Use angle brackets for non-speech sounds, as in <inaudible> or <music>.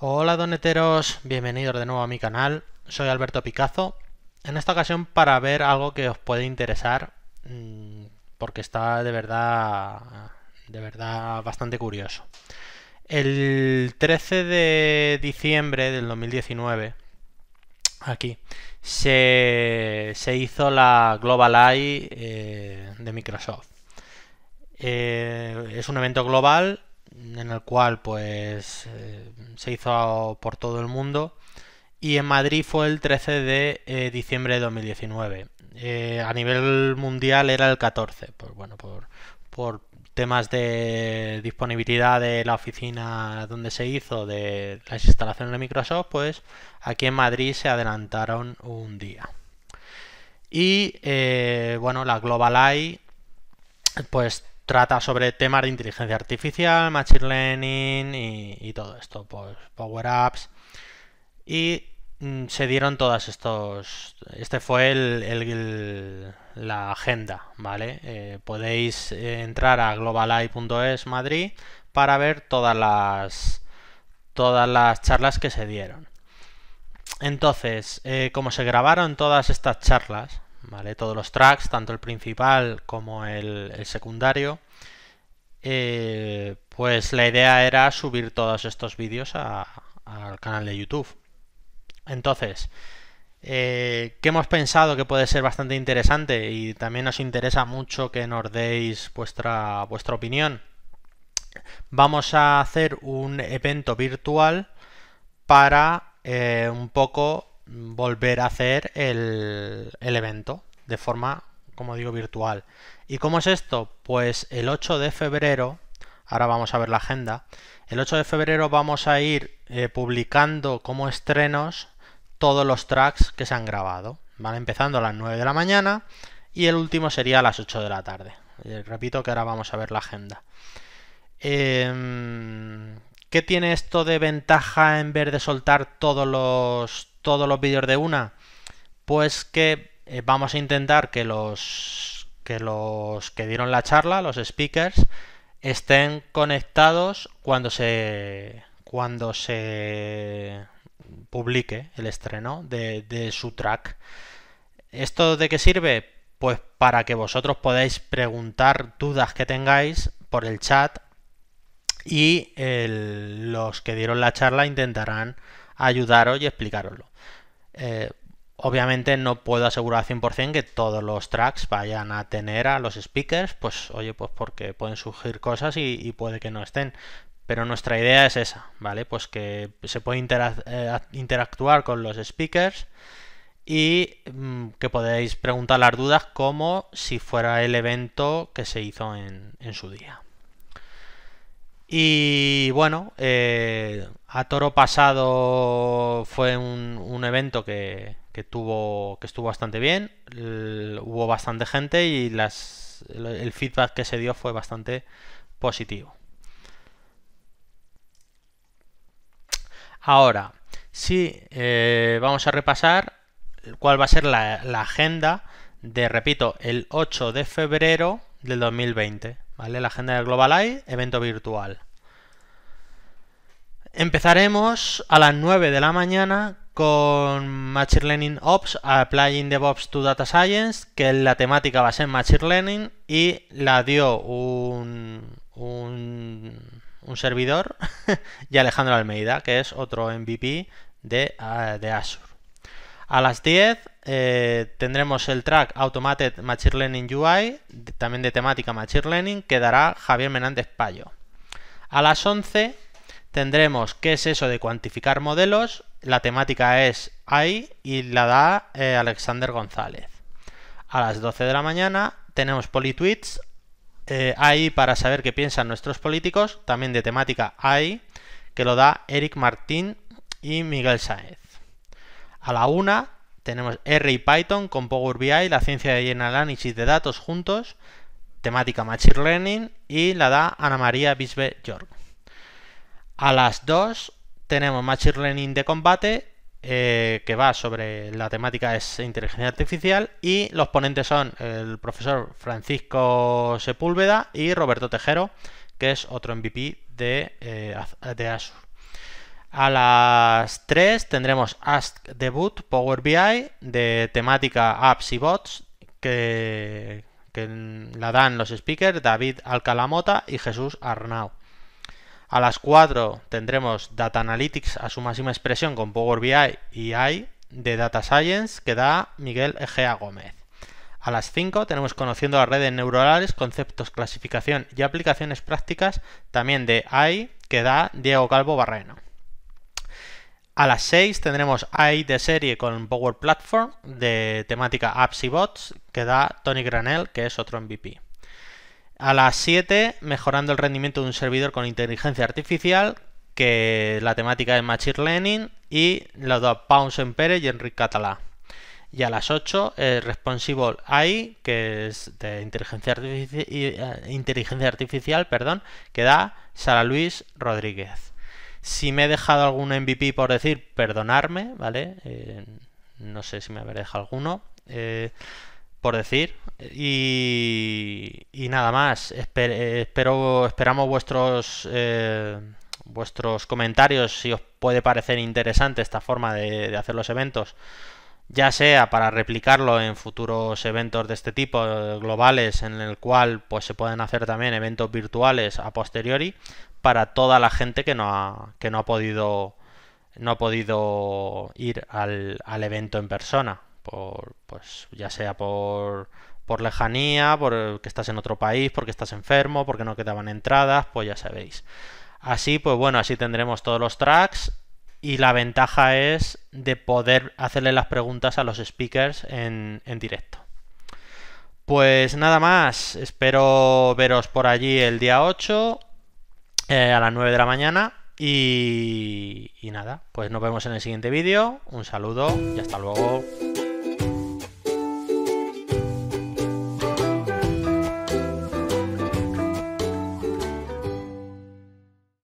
Hola doneteros, bienvenidos de nuevo a mi canal, soy Alberto Picazo, en esta ocasión para ver algo que os puede interesar, mm, porque está de verdad, de verdad bastante curioso. El 13 de diciembre del 2019, aquí, se, se hizo la Global Eye eh, de Microsoft. Eh, es un evento global en el cual pues eh, se hizo por todo el mundo y en Madrid fue el 13 de eh, diciembre de 2019. Eh, a nivel mundial era el 14, pues, bueno, por, temas de disponibilidad de la oficina donde se hizo de las instalaciones de Microsoft, pues aquí en Madrid se adelantaron un día. Y bueno, la Global Eye, pues trata sobre temas de inteligencia artificial, machine learning y, todo esto, pues power apps. Y mm, se dieron todas estos. Este fue el, la agenda, ¿vale? Eh, podéis eh, entrar a globalai.es Madrid para ver todas las todas las charlas que se dieron. Entonces, eh, como se grabaron todas estas charlas, todos los tracks, tanto el principal como el, secundario. Eh, pues la idea era subir todos estos vídeos al canal de YouTube. Entonces, eh, ¿qué que hemos pensado que puede ser bastante interesante y también nos interesa mucho que nos deis vuestra, vuestra opinión. Vamos a hacer un evento virtual para eh, un poco volver a hacer el, evento de forma, como digo, virtual. ¿Y cómo es esto? Pues el 8 de febrero, ahora vamos a ver la agenda, el 8 de febrero vamos a ir eh, publicando como estrenos todos los tracks que se han grabado. Van empezando a las 9 de la mañana y el último sería a las 8 de la tarde. Eh, repito que ahora vamos a ver la agenda. Em, ¿Qué tiene esto de ventaja en vez de soltar todos los todos los vídeos de una, pues que eh, vamos a intentar que los que dieron la charla, los speakers, estén conectados cuando se cuando se publique el estreno de, su track. ¿Esto de qué sirve? Pues para que vosotros podáis preguntar dudas que tengáis por el chat y los que dieron la charla intentarán ayudaros y explicaroslo. Eh, obviamente no puedo asegurar 100% que todos los tracks vayan a tener a los speakers, pues oye, pues porque pueden surgir cosas y, puede que no estén. Pero nuestra idea es esa, ¿vale? Pues que se puede eh, interactuar con los speakers y mm, que podéis preguntar las dudas como si fuera el evento que se hizo en su día. Y bueno, eh, a toro pasado fue un, evento que, tuvo, que estuvo bastante bien, hubo bastante gente y el, feedback que se dio fue bastante positivo. Ahora, sí, eh, vamos a repasar cuál va a ser la, la, agenda de, repito, el 8 de febrero del 2020. La agenda del Global Eye, evento virtual. Empezaremos a las 9 de la mañana con Machine Learning Ops, Applying DevOps to Data Science, que la temática va a ser Machine Learning y la dio un, un, servidor <laughs> y Alejandro Almeida, que es otro MVP de, ah, de Azure. A las 10 eh, tendremos el track Automated Machine Learning UI, también de temática Machine Learning, que dará Javier Menández Payo. A las 11 tendremos qué es eso de cuantificar modelos, la temática es AI y la da eh, Alexander González. A las 12 de la mañana tenemos Politweets, eh, AI para saber qué piensan nuestros políticos, también de temática AI, que lo da Eric Martín y Miguel Sáenz... A la 1 tenemos R y Python con Power BI, la ciencia de de análisis de datos juntos, temática Machine Learning y la da Ana María Bisbe York. A las dos tenemos Machine Learning de combate, eh, que va sobre la temática de inteligencia artificial, y los ponentes son el profesor Francisco Sepúlveda y Roberto Tejero, que es otro MVP de, eh, de Azure. A las 3 tendremos Ask Debut Power BI de temática apps y bots que, la dan los speakers David Alcalamota y Jesús Arnau. A las 4 tendremos Data Analytics a su máxima expresión con Power BI y AI de Data Science que da Miguel Egea Gómez. A las 5 tenemos Conociendo las redes neuronales, conceptos, clasificación y aplicaciones prácticas también de AI que da Diego Calvo Barreno. A las 6 tendremos AI de serie con Power Platform de temática apps y bots que da Tony Granel, que es otro MVP. A las 7, mejorando el rendimiento de un servidor con inteligencia artificial, que la temática es Machine Learning y la da Pounce Pérez y Enrique Catalá. Y a las 8, eh, Responsible AI, que es de inteligencia, eh, inteligencia artificial, perdón, que da Sara Luis Rodríguez. Si me he dejado algún MVP por decir, perdonarme, ¿vale? Eh, no sé si me habré dejado alguno. Eh, por decir. Y, nada más. espero, esperamos vuestros eh, vuestros comentarios si os puede parecer interesante esta forma de hacer los eventos ya sea para replicarlo en futuros eventos de este tipo eh, globales en el cual pues se pueden hacer también eventos virtuales a posteriori para toda la gente que no ha, que no ha podido no ha podido ir al, evento en persona por, pues ya sea por por lejanía, porque eh, estás en otro país, porque estás enfermo, porque no quedaban entradas, pues ya sabéis. Así, pues bueno, así tendremos todos los tracks y la ventaja es de poder hacerle las preguntas a los speakers en, directo. Pues nada más, espero veros por allí el día 8 eh, a las 9 de la mañana. Y, y nada, pues nos vemos en el siguiente vídeo. Un saludo y hasta luego.